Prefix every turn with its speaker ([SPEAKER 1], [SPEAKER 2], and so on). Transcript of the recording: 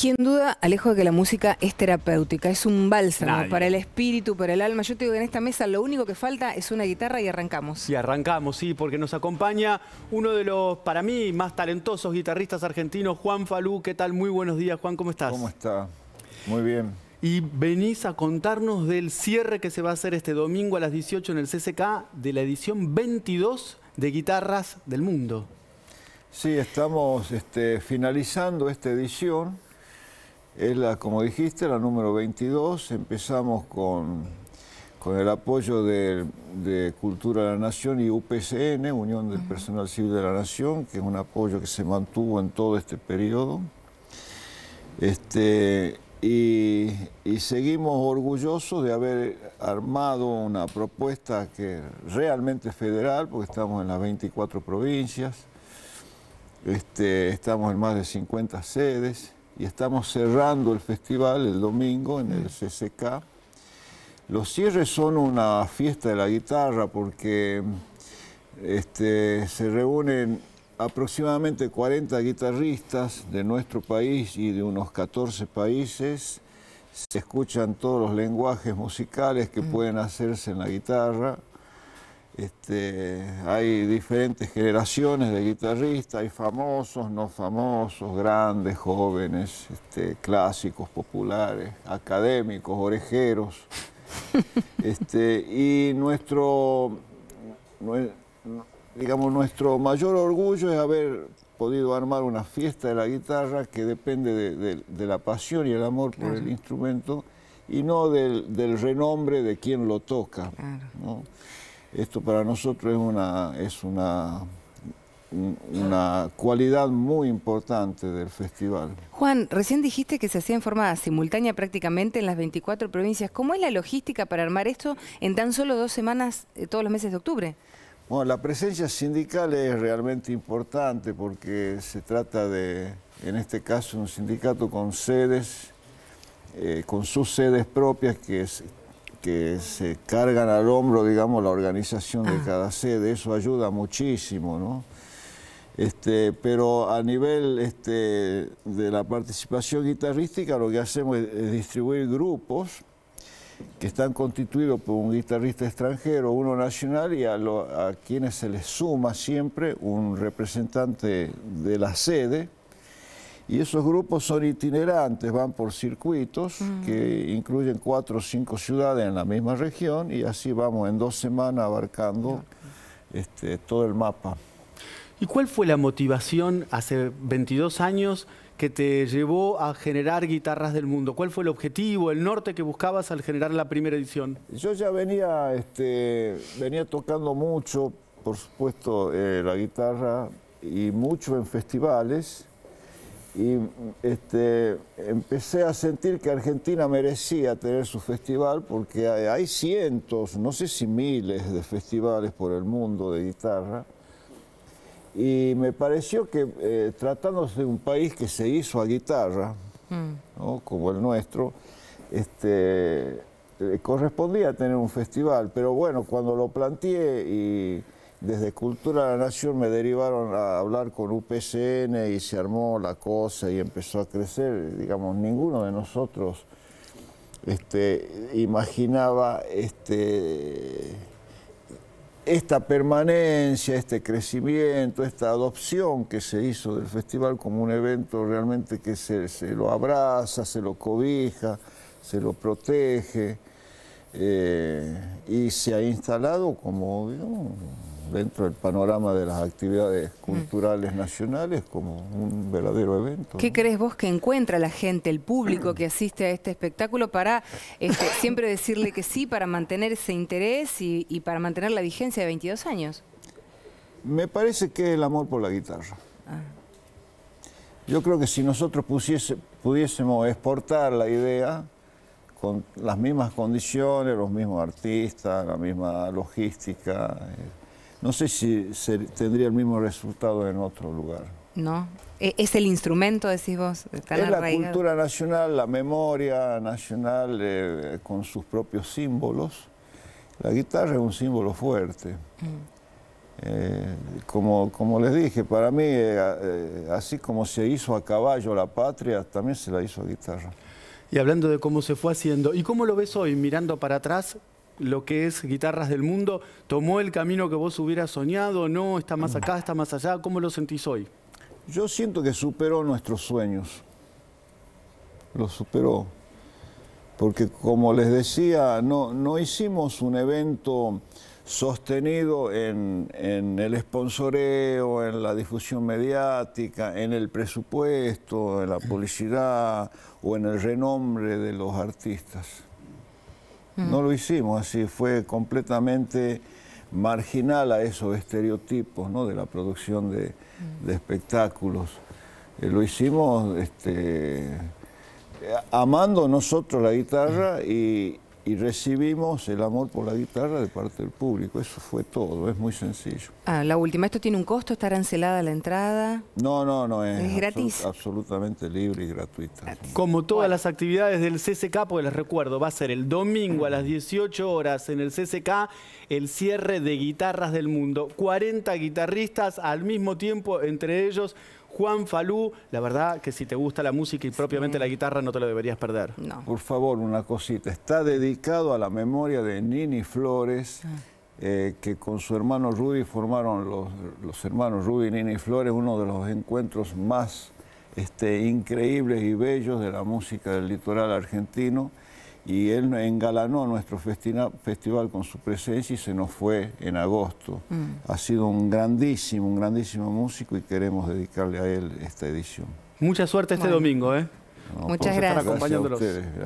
[SPEAKER 1] ¿Quién duda, Alejo, de que la música es terapéutica, es un bálsamo para el espíritu, para el alma. Yo te digo que en esta mesa lo único que falta es una guitarra y arrancamos. Y arrancamos, sí, porque nos
[SPEAKER 2] acompaña uno de los, para mí, más talentosos guitarristas argentinos, Juan Falú. ¿Qué tal? Muy buenos días, Juan, ¿cómo estás? ¿Cómo está? Muy bien. Y venís a contarnos del cierre que se va a hacer este domingo a las 18 en el CCK de la edición 22 de Guitarras del Mundo. Sí, estamos este, finalizando esta
[SPEAKER 3] edición es la, como dijiste, la número 22. Empezamos con, el apoyo de, Cultura de la Nación y UPCN, Unión del Personal Civil de la Nación, que es un apoyo que se mantuvo en todo este periodo. Este, y, seguimos orgullosos de haber armado una propuesta que realmente federal, porque estamos en las 24 provincias, este, estamos en más de 50 sedes, y estamos cerrando el festival el domingo en el CCK. Los cierres son una fiesta de la guitarra porque este, se reúnen aproximadamente 40 guitarristas de nuestro país y de unos 14 países. Se escuchan todos los lenguajes musicales que mm. pueden hacerse en la guitarra. Este, hay diferentes generaciones de guitarristas, hay famosos, no famosos, grandes, jóvenes, este, clásicos, populares, académicos, orejeros. Este, y nuestro, digamos, nuestro mayor orgullo es haber podido armar una fiesta de la guitarra que depende de, la pasión y el amor por el instrumento y no del, renombre de quien lo toca. Esto para nosotros es una, es una, una cualidad muy importante del festival.
[SPEAKER 1] Juan, recién dijiste que se hacía en forma simultánea prácticamente en las 24 provincias. ¿Cómo es la logística para armar esto en tan solo dos semanas eh, todos los meses de octubre?
[SPEAKER 3] Bueno, la presencia sindical es realmente importante porque se trata de, en este caso, un sindicato con sedes, eh, con sus sedes propias que, es, que se cargan al hombro, digamos, la organización de ah. cada sede, eso ayuda muchísimo, ¿no? Este, pero a nivel este, de la participación guitarrística lo que hacemos es, distribuir grupos que están constituidos por un guitarrista extranjero, uno nacional y a, a quienes se les suma siempre un representante de la sede y esos grupos son itinerantes, van por circuitos mm. que incluyen cuatro o cinco ciudades en la misma región y así vamos en dos semanas abarcando este, todo el mapa.
[SPEAKER 2] ¿Y cuál fue la motivación hace 22 años que te llevó a generar Guitarras del Mundo? ¿Cuál fue el objetivo, el norte que buscabas al generar la primera edición?
[SPEAKER 3] Yo ya venía, este, venía tocando mucho, por supuesto, eh, la guitarra y mucho en festivales y este, empecé a sentir que Argentina merecía tener su festival porque hay, cientos, no sé si miles de festivales por el mundo de guitarra. Y me pareció que eh, tratándose de un país que se hizo a guitarra, mm. ¿no? como el nuestro, este, correspondía tener un festival. Pero bueno, cuando lo planteé y desde Cultura de la Nación me derivaron a hablar con UPCN y se armó la cosa y empezó a crecer. Digamos, ninguno de nosotros este, imaginaba este, esta permanencia, este crecimiento, esta adopción que se hizo del festival como un evento realmente que se, lo abraza, se lo cobija, se lo protege. Eh, y se ha instalado como dentro del panorama de las actividades mm. culturales nacionales como un verdadero evento. ¿Qué
[SPEAKER 1] crees vos que encuentra la gente, el público que asiste a este espectáculo para este, siempre decirle que sí, para mantener ese interés y, para mantener la vigencia de 22 años?
[SPEAKER 3] Me parece que el amor por la guitarra. Ah. Yo creo que si nosotros pudiésemos exportar la idea con las mismas condiciones, los mismos artistas, la misma logística, eh, no sé si se tendría el mismo resultado en otro lugar.
[SPEAKER 1] No, e-, es el instrumento, decís vos. es la cultura
[SPEAKER 3] nacional, la memoria nacional eh, con sus propios símbolos. La guitarra es un símbolo fuerte. Mm. Eh, como, como, les dije, para mí, eh, así como se hizo a caballo la patria,
[SPEAKER 2] también se la hizo a guitarra. Y hablando de cómo se fue haciendo, ¿y cómo lo ves hoy mirando para atrás? lo que es Guitarras del Mundo? ¿Tomó el camino que vos hubieras soñado? ¿No? ¿Está más acá? ¿Está más allá? ¿Cómo lo sentís hoy? Yo siento que superó nuestros sueños.
[SPEAKER 3] Lo superó. Porque como les decía, no, no hicimos un evento sostenido en, en, el esponsoreo, en la difusión mediática, en el presupuesto, en la publicidad o en el renombre de los artistas. No lo hicimos así, fue completamente marginal a esos estereotipos ¿no? de la producción de, espectáculos. Eh, lo hicimos este, eh, amando nosotros la guitarra y, y recibimos el amor por la guitarra de parte del público. Eso fue todo, es muy sencillo.
[SPEAKER 1] Ah, la última, ¿esto tiene un costo? ¿Está arancelada la entrada?
[SPEAKER 2] No, no, no es. gratis? absolutamente libre y gratuita. Como todas las actividades del CCK, pues les recuerdo, va a ser el domingo a las 18 horas en el CCK el cierre de Guitarras del Mundo. 40 guitarristas al mismo tiempo, entre ellos Juan Falú. La verdad que si te gusta la música y propiamente la guitarra no te lo deberías perder.
[SPEAKER 3] Por favor, una cosita. Está dedicado a la memoria de Nini Flores. Ah. Eh, que con su hermano Rudy formaron los, hermanos Rudy, Nini Flores, uno de los encuentros más este, increíbles y bellos de la música del litoral argentino y él engalanó nuestro festival con su presencia y se nos fue en agosto. Mm. Ha sido un grandísimo, un grandísimo músico y queremos dedicarle a él esta edición.
[SPEAKER 2] Mucha suerte este domingo, ¿eh?
[SPEAKER 3] Muchas pues, gracias. gracias.